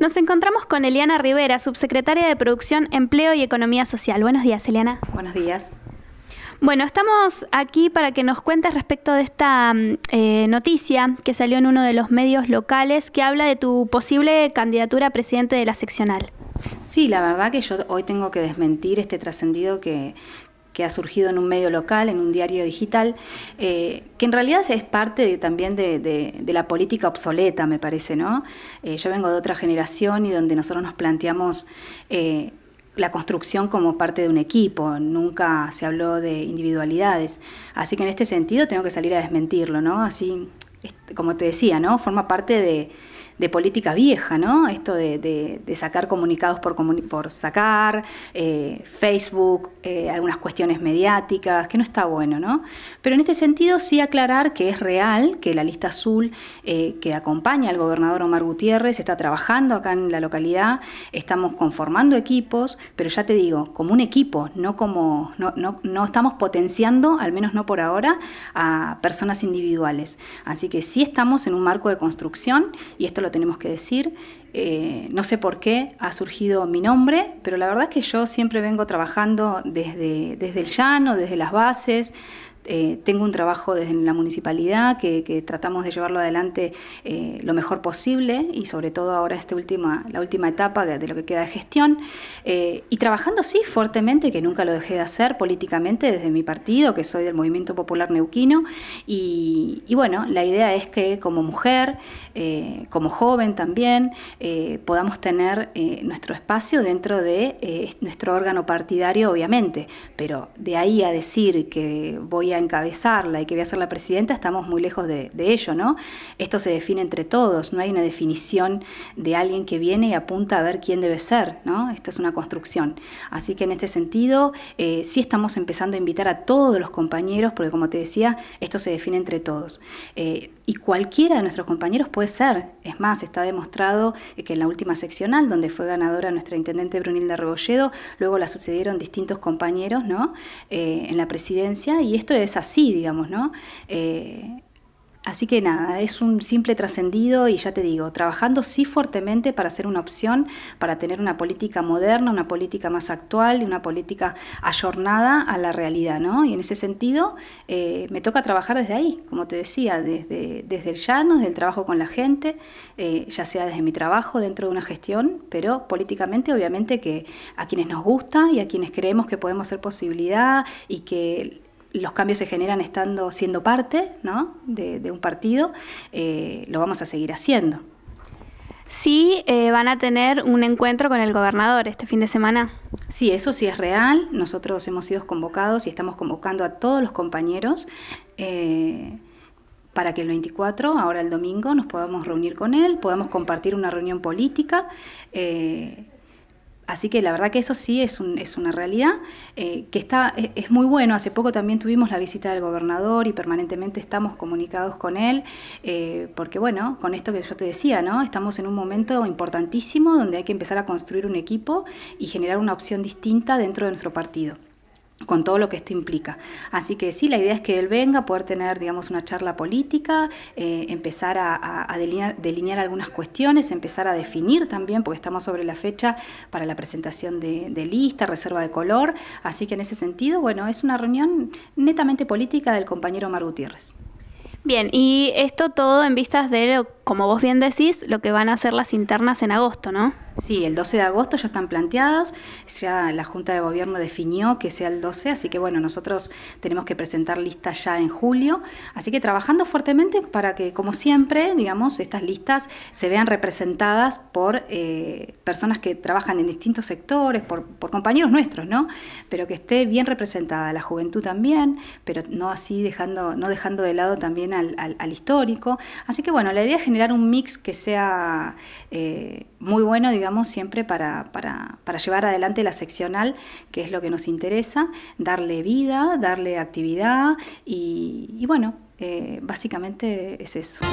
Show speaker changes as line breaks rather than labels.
Nos encontramos con Eliana Rivera, subsecretaria de Producción, Empleo y Economía Social. Buenos días, Eliana.
Buenos días.
Bueno, estamos aquí para que nos cuentes respecto de esta mm, eh, noticia que salió en uno de los medios locales que habla de tu posible candidatura a presidente de la seccional.
Sí, la verdad que yo hoy tengo que desmentir este trascendido que, que ha surgido en un medio local, en un diario digital, eh, que en realidad es parte también de, la política obsoleta, me parece, ¿no? Eh, yo vengo de otra generación y donde nosotros nos planteamos eh, la construcción como parte de un equipo, nunca se habló de individualidades. Así que en este sentido tengo que salir a desmentirlo, ¿no? Así, como te decía, ¿no? Forma parte de de política vieja, ¿no? Esto de, sacar comunicados por, por sacar, eh, Facebook, eh, algunas cuestiones mediáticas, que no está bueno, ¿no? Pero en este sentido sí aclarar que es real que la lista azul eh, que acompaña al gobernador Omar Gutiérrez está trabajando acá en la localidad, estamos conformando equipos, pero ya te digo, como un equipo, no como, no, no estamos potenciando, al menos no por ahora, a personas individuales. Así que sí estamos en un marco de construcción y esto lo tenemos que decir. Eh, no sé por qué ha surgido mi nombre, pero la verdad es que yo siempre vengo trabajando desde, desde el llano, desde las bases, eh, tengo un trabajo desde la municipalidad que, tratamos de llevarlo adelante eh, lo mejor posible y sobre todo ahora esta última, la última etapa de lo que queda de gestión. Eh, y trabajando sí fuertemente, que nunca lo dejé de hacer políticamente desde mi partido, que soy del Movimiento Popular Neuquino. Y, y bueno, la idea es que como mujer, como joven también, podamos tener nuestro espacio dentro de nuestro órgano partidario, obviamente. Pero de ahí a decir que voy a encabezarla y que voy a ser la presidenta, estamos muy lejos de, ello, ¿no? Esto se define entre todos, no hay una definición de alguien que viene y apunta a ver quién debe ser, ¿no? Esto es una construcción. Así que en este sentido, eh, sí estamos empezando a invitar a todos los compañeros, porque como te decía, esto se define entre todos. Eh, y cualquiera de nuestros compañeros puede ser. Es más, está demostrado que en la última seccional, donde fue ganadora nuestra intendente Brunilda Rebolledo, luego la sucedieron distintos compañeros ¿no? Eh, en la presidencia, y esto es así, digamos, ¿no? Eh, así que nada, es un simple trascendido y ya te digo, trabajando sí fuertemente para hacer una opción, para tener una política moderna, una política más actual y una política ayornada a la realidad, ¿no? Y en ese sentido eh, me toca trabajar desde ahí, como te decía, desde, desde el llano, desde el trabajo con la gente, eh, ya sea desde mi trabajo dentro de una gestión, pero políticamente obviamente que a quienes nos gusta y a quienes creemos que podemos ser posibilidad y que los cambios se generan estando siendo parte de, un partido, eh, lo vamos a seguir haciendo. Sí, eh, van a tener un encuentro con el gobernador este fin de semana. Sí, eso sí es real. Nosotros hemos sido convocados y estamos convocando a todos los compañeros eh, para que el 24, ahora el domingo, nos podamos reunir con él, podamos compartir una reunión política Así que la verdad que eso sí es, una realidad eh, que está, es, muy bueno. Hace poco también tuvimos la visita del gobernador y permanentemente estamos comunicados con él, eh, porque bueno, con esto que yo te decía, ¿no? Estamos en un momento importantísimo donde hay que empezar a construir un equipo y generar una opción distinta dentro de nuestro partido con todo lo que esto implica. Así que sí, la idea es que él venga, poder tener, digamos, una charla política, eh, empezar a, delinear, algunas cuestiones, empezar a definir también, porque estamos sobre la fecha para la presentación de, lista, reserva de color, así que en ese sentido, bueno, es una reunión netamente política del compañero Mar Gutiérrez.
Bien, y esto todo en vistas
de, como vos bien decís, lo que van a hacer las internas en agosto, ¿no? Sí, el 12 de agosto ya están planteados, ya la Junta de Gobierno definió que sea el 12, así que bueno, nosotros tenemos que presentar listas ya en julio, así que trabajando fuertemente para que, como siempre, digamos, estas listas se vean representadas por eh, personas que trabajan en distintos sectores, por, compañeros nuestros, ¿no? Pero que esté bien representada la juventud también, pero no así dejando, no dejando de lado también al, histórico. Así que bueno, la idea es generar un mix que sea... Eh, muy bueno, digamos, siempre para, llevar adelante la seccional, que es lo que nos interesa, darle vida, darle actividad y, bueno, eh, básicamente es eso.